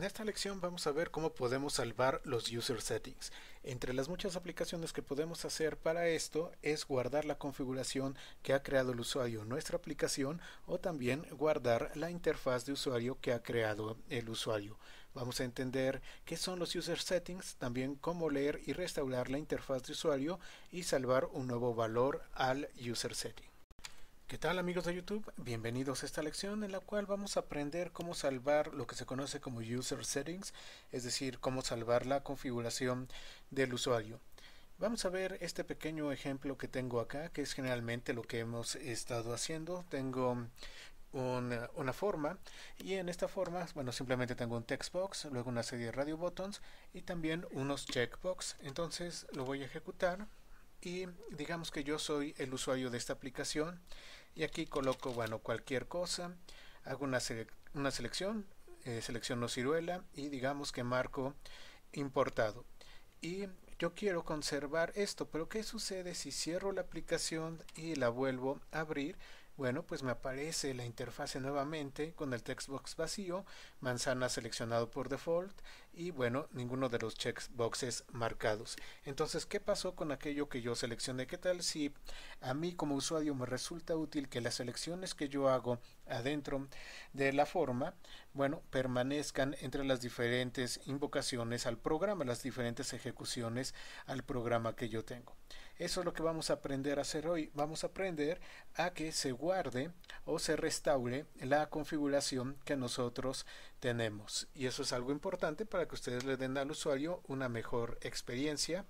En esta lección vamos a ver cómo podemos salvar los user settings. Entre las muchas aplicaciones que podemos hacer para esto es guardar la configuración que ha creado el usuario en nuestra aplicación o también guardar la interfaz de usuario que ha creado el usuario. Vamos a entender qué son los user settings, también cómo leer y restaurar la interfaz de usuario y salvar un nuevo valor al user setting. ¿Qué tal amigos de YouTube? Bienvenidos a esta lección en la cual vamos a aprender cómo salvar lo que se conoce como User Settings, es decir, cómo salvar la configuración del usuario. Vamos a ver este pequeño ejemplo que tengo acá, que es generalmente lo que hemos estado haciendo. Tengo una, forma y en esta forma, bueno, simplemente tengo un text box, luego una serie de radio buttons y también unos checkbox. Entonces lo voy a ejecutar y digamos que yo soy el usuario de esta aplicación y aquí coloco bueno cualquier cosa hago una, selección eh, selecciono ciruela y digamos que marco importado y yo quiero conservar esto pero qué sucede si cierro la aplicación y la vuelvo a abrir bueno, pues me aparece la interfase nuevamente con el textbox vacío, manzana seleccionado por default y bueno, ninguno de los checkboxes marcados. Entonces, ¿qué pasó con aquello que yo seleccioné? ¿Qué tal si a mí como usuario me resulta útil que las selecciones que yo hago adentro de la forma, bueno, permanezcan entre las diferentes invocaciones al programa, las diferentes ejecuciones al programa que yo tengo. Eso es lo que vamos a aprender a hacer hoy. Vamos a aprender a que se guarde o se restaure la configuración que nosotros tenemos. Y eso es algo importante para que ustedes le den al usuario una mejor experiencia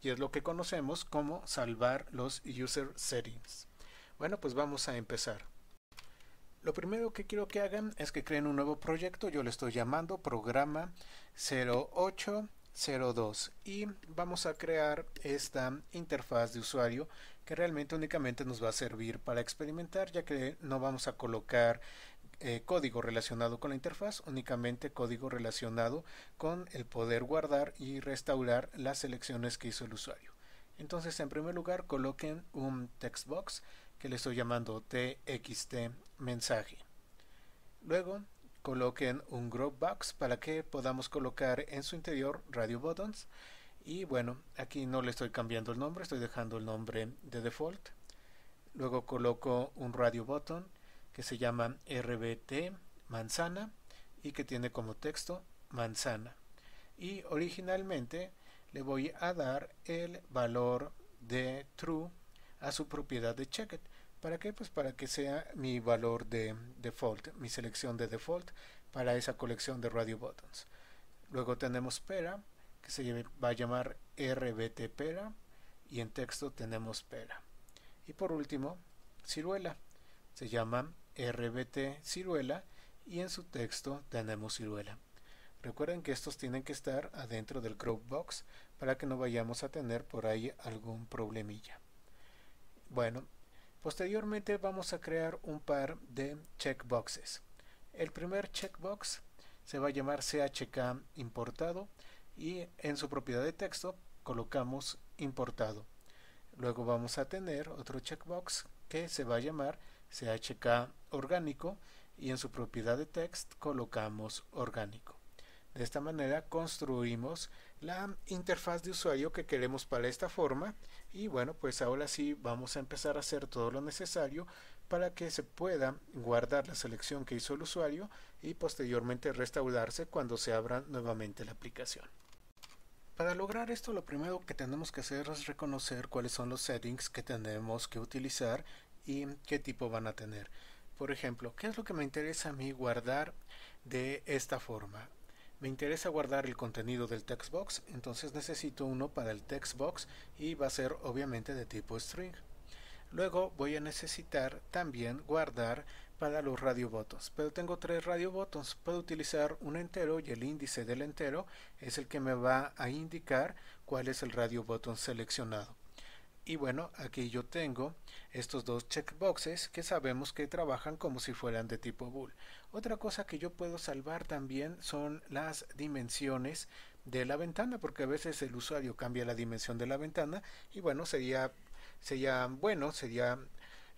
y es lo que conocemos como salvar los user settings. Bueno, pues vamos a empezar. Lo primero que quiero que hagan es que creen un nuevo proyecto. Yo le estoy llamando programa 0802 y vamos a crear esta interfaz de usuario que realmente únicamente nos va a servir para experimentar ya que no vamos a colocar eh, código relacionado con la interfaz, únicamente código relacionado con el poder guardar y restaurar las selecciones que hizo el usuario. Entonces en primer lugar coloquen un text box que le estoy llamando txt mensaje. Luego coloquen un box para que podamos colocar en su interior radio buttons. Y bueno, aquí no le estoy cambiando el nombre, estoy dejando el nombre de default. Luego coloco un radio button que se llama RBT manzana y que tiene como texto manzana. Y originalmente le voy a dar el valor de true a su propiedad de checked ¿Para qué? Pues para que sea mi valor de default, mi selección de default para esa colección de radio buttons. Luego tenemos pera, que se va a llamar rbt pera, y en texto tenemos pera. Y por último, ciruela, se llama rbt ciruela, y en su texto tenemos ciruela. Recuerden que estos tienen que estar adentro del box para que no vayamos a tener por ahí algún problemilla. Bueno, Posteriormente vamos a crear un par de checkboxes. El primer checkbox se va a llamar CHK importado y en su propiedad de texto colocamos importado. Luego vamos a tener otro checkbox que se va a llamar CHK orgánico y en su propiedad de text colocamos orgánico. De esta manera construimos la interfaz de usuario que queremos para esta forma y bueno pues ahora sí vamos a empezar a hacer todo lo necesario para que se pueda guardar la selección que hizo el usuario y posteriormente restaurarse cuando se abra nuevamente la aplicación. Para lograr esto lo primero que tenemos que hacer es reconocer cuáles son los settings que tenemos que utilizar y qué tipo van a tener. Por ejemplo, ¿qué es lo que me interesa a mí guardar de esta forma? Me interesa guardar el contenido del textbox, entonces necesito uno para el textbox y va a ser obviamente de tipo string. Luego voy a necesitar también guardar para los buttons, pero tengo tres buttons, puedo utilizar un entero y el índice del entero es el que me va a indicar cuál es el button seleccionado. Y bueno, aquí yo tengo estos dos checkboxes que sabemos que trabajan como si fueran de tipo bool. Otra cosa que yo puedo salvar también son las dimensiones de la ventana, porque a veces el usuario cambia la dimensión de la ventana y bueno, sería, sería bueno, sería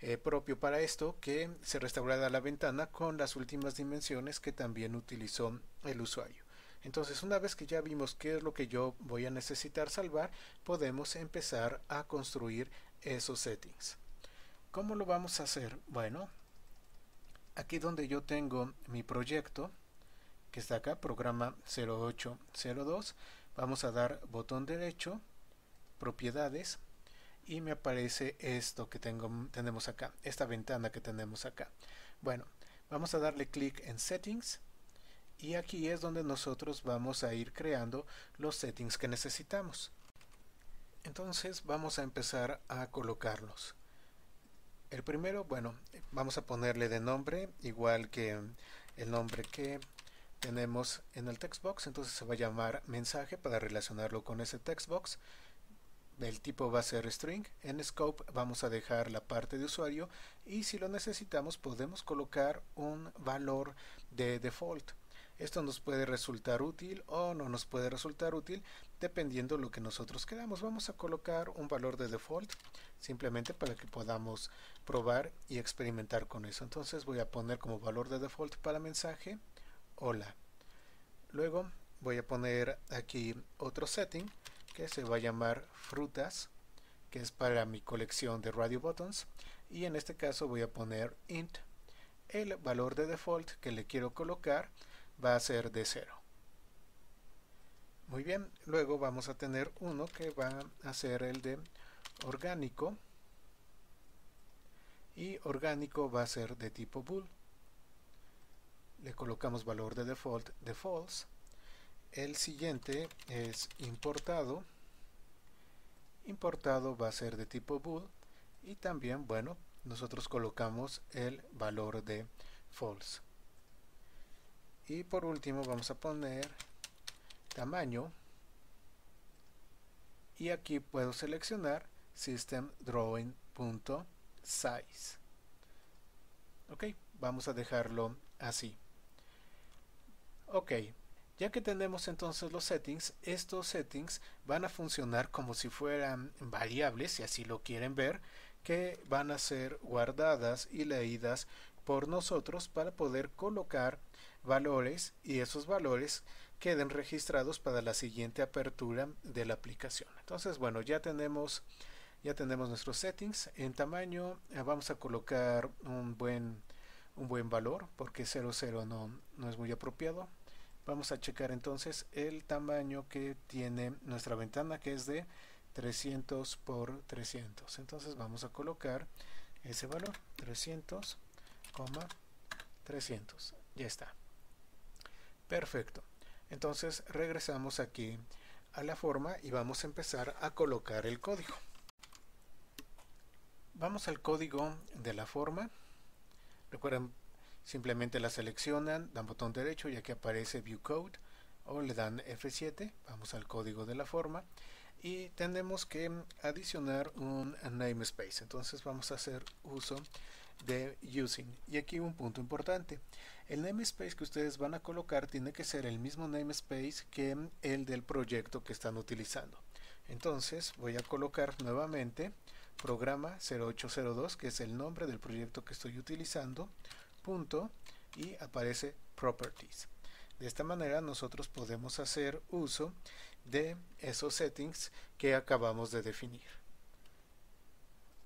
eh, propio para esto que se restaurara la ventana con las últimas dimensiones que también utilizó el usuario. Entonces, una vez que ya vimos qué es lo que yo voy a necesitar salvar, podemos empezar a construir esos settings. ¿Cómo lo vamos a hacer? Bueno, aquí donde yo tengo mi proyecto que está acá programa 0802 vamos a dar botón derecho propiedades y me aparece esto que tengo, tenemos acá esta ventana que tenemos acá bueno vamos a darle clic en settings y aquí es donde nosotros vamos a ir creando los settings que necesitamos entonces vamos a empezar a colocarlos el primero, bueno, vamos a ponerle de nombre, igual que el nombre que tenemos en el textbox, entonces se va a llamar mensaje para relacionarlo con ese textbox. El tipo va a ser string. En scope vamos a dejar la parte de usuario y si lo necesitamos podemos colocar un valor de default. Esto nos puede resultar útil o no nos puede resultar útil dependiendo lo que nosotros queramos. Vamos a colocar un valor de default simplemente para que podamos probar y experimentar con eso. Entonces voy a poner como valor de default para mensaje hola. Luego voy a poner aquí otro setting que se va a llamar frutas que es para mi colección de radio buttons y en este caso voy a poner int el valor de default que le quiero colocar va a ser de 0. Muy bien, luego vamos a tener uno que va a ser el de orgánico. Y orgánico va a ser de tipo bool. Le colocamos valor de default de false. El siguiente es importado. Importado va a ser de tipo bool. Y también, bueno, nosotros colocamos el valor de false y por último vamos a poner tamaño y aquí puedo seleccionar system ok vamos a dejarlo así ok ya que tenemos entonces los settings, estos settings van a funcionar como si fueran variables, si así lo quieren ver, que van a ser guardadas y leídas por nosotros para poder colocar valores y esos valores queden registrados para la siguiente apertura de la aplicación. Entonces, bueno, ya tenemos ya tenemos nuestros settings en tamaño eh, vamos a colocar un buen un buen valor porque 00 no, no es muy apropiado vamos a checar entonces el tamaño que tiene nuestra ventana que es de 300 por 300 entonces vamos a colocar ese valor 300 300 ya está Perfecto. Entonces regresamos aquí a la forma y vamos a empezar a colocar el código. Vamos al código de la forma. Recuerden, simplemente la seleccionan, dan botón derecho y aquí aparece View Code o le dan F7. Vamos al código de la forma y tenemos que adicionar un namespace. Entonces vamos a hacer uso de using. Y aquí un punto importante. El namespace que ustedes van a colocar tiene que ser el mismo namespace que el del proyecto que están utilizando. Entonces voy a colocar nuevamente programa 0802, que es el nombre del proyecto que estoy utilizando, punto, y aparece properties. De esta manera nosotros podemos hacer uso de esos settings que acabamos de definir.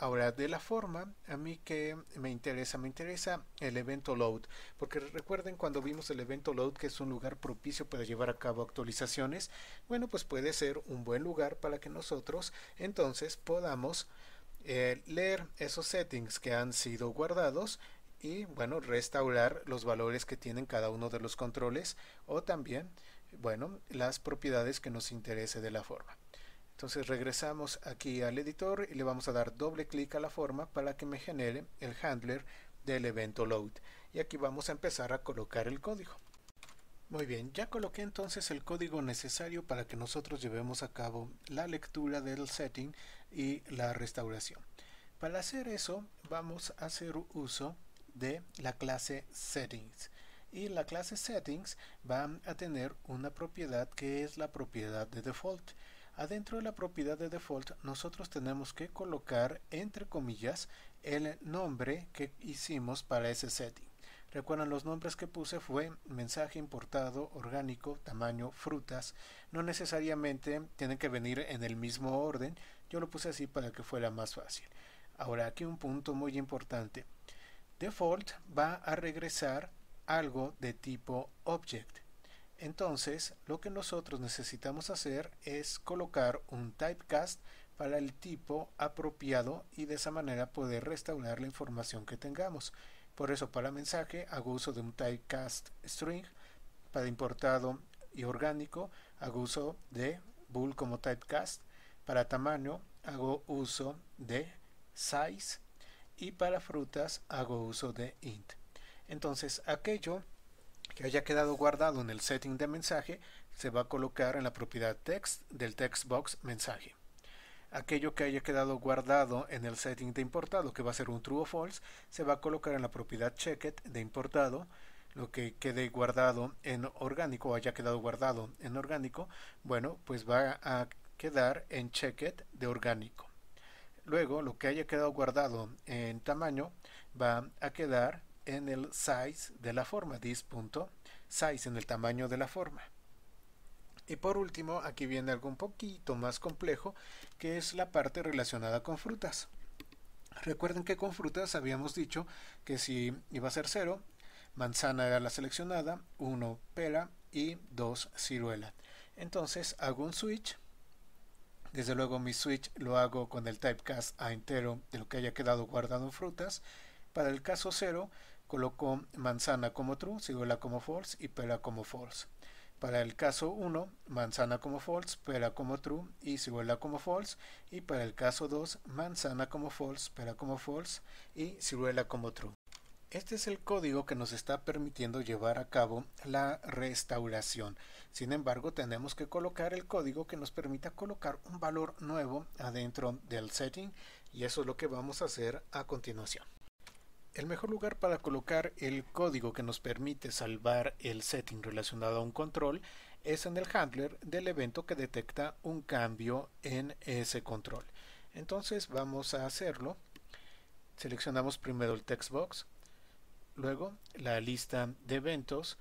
Ahora, de la forma, a mí que me interesa, me interesa el evento load, porque recuerden cuando vimos el evento load que es un lugar propicio para llevar a cabo actualizaciones, bueno, pues puede ser un buen lugar para que nosotros entonces podamos eh, leer esos settings que han sido guardados y bueno, restaurar los valores que tienen cada uno de los controles o también, bueno, las propiedades que nos interese de la forma. Entonces regresamos aquí al editor y le vamos a dar doble clic a la forma para que me genere el handler del evento load. Y aquí vamos a empezar a colocar el código. Muy bien, ya coloqué entonces el código necesario para que nosotros llevemos a cabo la lectura del setting y la restauración. Para hacer eso vamos a hacer uso de la clase settings y la clase settings va a tener una propiedad que es la propiedad de default adentro de la propiedad de default nosotros tenemos que colocar entre comillas el nombre que hicimos para ese setting. Recuerdan los nombres que puse fue mensaje importado, orgánico, tamaño, frutas. No necesariamente tienen que venir en el mismo orden. Yo lo puse así para que fuera más fácil. Ahora aquí un punto muy importante. Default va a regresar algo de tipo object. Entonces, lo que nosotros necesitamos hacer es colocar un typecast para el tipo apropiado y de esa manera poder restaurar la información que tengamos. Por eso para mensaje hago uso de un typecast string, para importado y orgánico hago uso de bool como typecast, para tamaño hago uso de size y para frutas hago uso de int. Entonces aquello que haya quedado guardado en el setting de mensaje se va a colocar en la propiedad text del textbox mensaje. Aquello que haya quedado guardado en el setting de importado, que va a ser un true o false, se va a colocar en la propiedad checked de importado. Lo que quede guardado en orgánico o haya quedado guardado en orgánico, bueno, pues va a quedar en checked de orgánico. Luego, lo que haya quedado guardado en tamaño va a quedar en el size de la forma, size en el tamaño de la forma. Y por último, aquí viene algo un poquito más complejo, que es la parte relacionada con frutas. Recuerden que con frutas habíamos dicho que si iba a ser 0, manzana era la seleccionada, 1 pera y 2 ciruela. Entonces hago un switch. Desde luego mi switch lo hago con el typecast a entero de lo que haya quedado guardado en frutas. Para el caso 0 colocó manzana como true, ciruela como false y pera como false. Para el caso 1, manzana como false, pera como true y ciruela como false. Y para el caso 2, manzana como false, pera como false y ciruela como true. Este es el código que nos está permitiendo llevar a cabo la restauración. Sin embargo, tenemos que colocar el código que nos permita colocar un valor nuevo adentro del setting y eso es lo que vamos a hacer a continuación el mejor lugar para colocar el código que nos permite salvar el setting relacionado a un control es en el handler del evento que detecta un cambio en ese control. Entonces vamos a hacerlo. Seleccionamos primero el textbox, luego la lista de eventos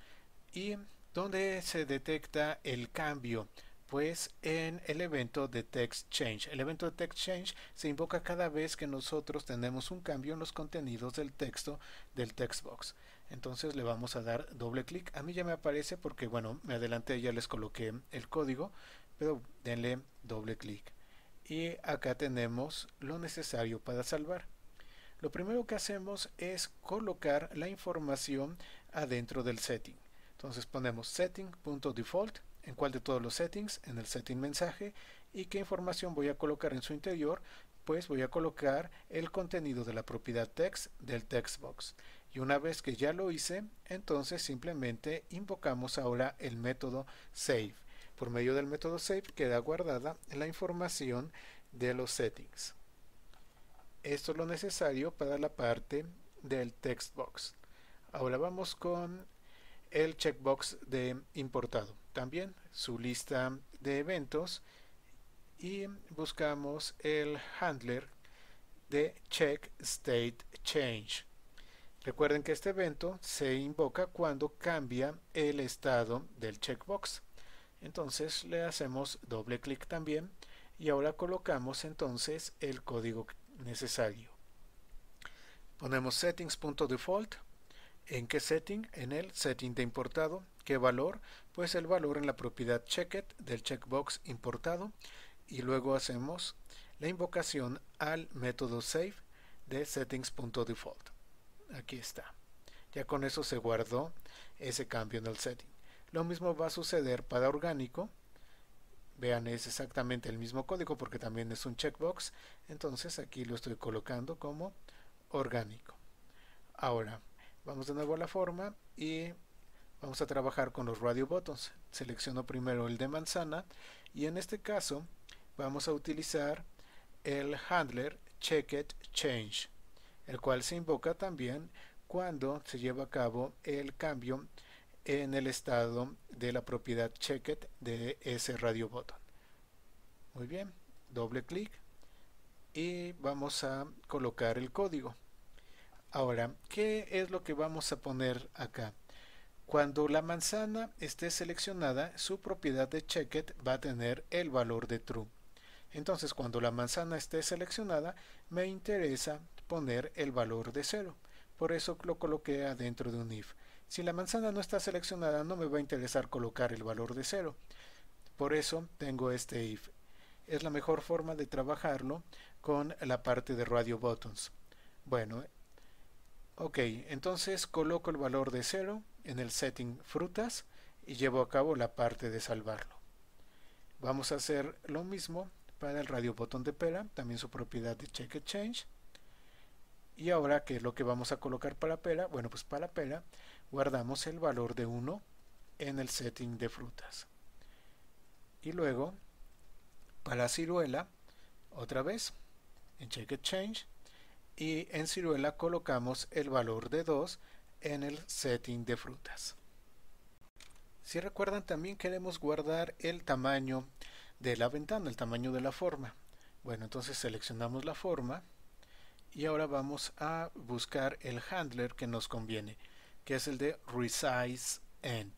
y donde se detecta el cambio pues en el evento de text change. El evento de text change se invoca cada vez que nosotros tenemos un cambio en los contenidos del texto del text box. Entonces le vamos a dar doble clic. A mí ya me aparece porque bueno, me adelanté ya les coloqué el código, pero denle doble clic. Y acá tenemos lo necesario para salvar. Lo primero que hacemos es colocar la información adentro del setting. Entonces ponemos setting.default en cuál de todos los settings, en el setting mensaje y qué información voy a colocar en su interior, pues voy a colocar el contenido de la propiedad text del text box. Y una vez que ya lo hice, entonces simplemente invocamos ahora el método save. Por medio del método save queda guardada la información de los settings. Esto es lo necesario para la parte del textbox Ahora vamos con el checkbox de importado también su lista de eventos y buscamos el handler de check state change. Recuerden que este evento se invoca cuando cambia el estado del checkbox. Entonces le hacemos doble clic también y ahora colocamos entonces el código necesario. Ponemos settings.default ¿En qué setting? En el setting de importado. ¿Qué valor? Pues el valor en la propiedad checked del checkbox importado. Y luego hacemos la invocación al método save de settings.default. Aquí está. Ya con eso se guardó ese cambio en el setting. Lo mismo va a suceder para orgánico. Vean, es exactamente el mismo código porque también es un checkbox. Entonces aquí lo estoy colocando como orgánico. Ahora, Vamos de nuevo a la forma y vamos a trabajar con los radio buttons. Selecciono primero el de manzana y en este caso vamos a utilizar el handler checked change, el cual se invoca también cuando se lleva a cabo el cambio en el estado de la propiedad checked de ese radio button. Muy bien, doble clic y vamos a colocar el código. Ahora, ¿qué es lo que vamos a poner acá? Cuando la manzana esté seleccionada, su propiedad de checked va a tener el valor de true. Entonces, cuando la manzana esté seleccionada, me interesa poner el valor de 0. Por eso lo coloqué adentro de un if. Si la manzana no está seleccionada, no me va a interesar colocar el valor de 0. Por eso tengo este if. Es la mejor forma de trabajarlo con la parte de radio buttons. Bueno, Ok, entonces coloco el valor de 0 en el setting frutas y llevo a cabo la parte de salvarlo. Vamos a hacer lo mismo para el radio botón de pera, también su propiedad de check change. Y ahora, ¿qué es lo que vamos a colocar para pera? Bueno, pues para pera guardamos el valor de 1 en el setting de frutas. Y luego, para ciruela, otra vez, en check change, y en ciruela colocamos el valor de 2 en el setting de frutas. Si recuerdan también queremos guardar el tamaño de la ventana, el tamaño de la forma. Bueno, entonces seleccionamos la forma y ahora vamos a buscar el handler que nos conviene, que es el de resize end.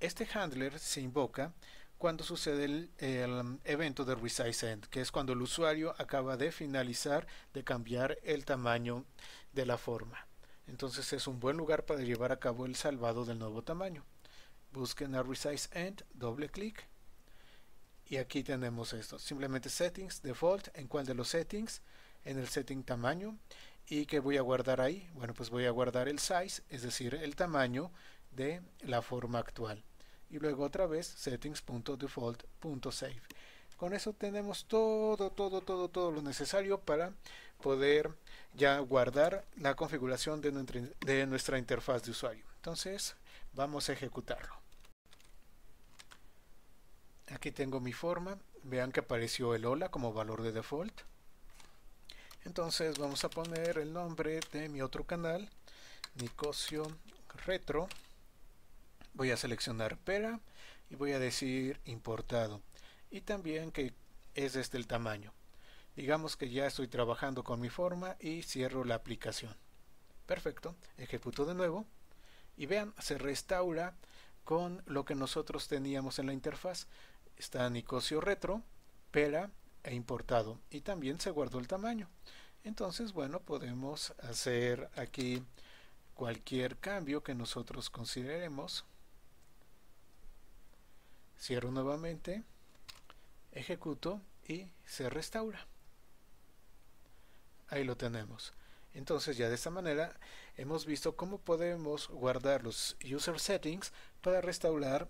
Este handler se invoca cuando sucede el, um, evento de resize end, que es cuando el usuario acaba de finalizar de cambiar el tamaño de la forma. Entonces es un buen lugar para llevar a cabo el salvado del nuevo tamaño. Busquen a resize end, doble clic y aquí tenemos esto. Simplemente settings, default, en cuál de los settings, en el setting tamaño y que voy a guardar ahí. Bueno, pues voy a guardar el size, es decir, el tamaño de la forma actual y luego otra vez settings.default.save. Con eso tenemos todo, todo, todo, todo lo necesario para poder ya guardar la configuración de nuestra, interfaz de usuario. Entonces vamos a ejecutarlo. Aquí tengo mi forma. Vean que apareció el hola como valor de default. Entonces vamos a poner el nombre de mi otro canal, Nicocio Retro voy a seleccionar pera y voy a decir importado y también que es este el tamaño digamos que ya estoy trabajando con mi forma y cierro la aplicación perfecto ejecuto de nuevo y vean se restaura con lo que nosotros teníamos en la interfaz está Nicosio Retro pera e importado y también se guardó el tamaño entonces bueno podemos hacer aquí cualquier cambio que nosotros consideremos cierro nuevamente, ejecuto y se restaura. Ahí lo tenemos. Entonces ya de esta manera hemos visto cómo podemos guardar los user settings para restaurar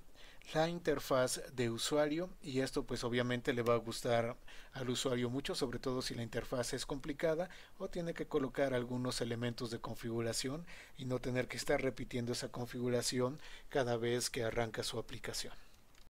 la interfaz de usuario y esto pues obviamente le va a gustar al usuario mucho sobre todo si la interfaz es complicada o tiene que colocar algunos elementos de configuración y no tener que estar repitiendo esa configuración cada vez que arranca su aplicación.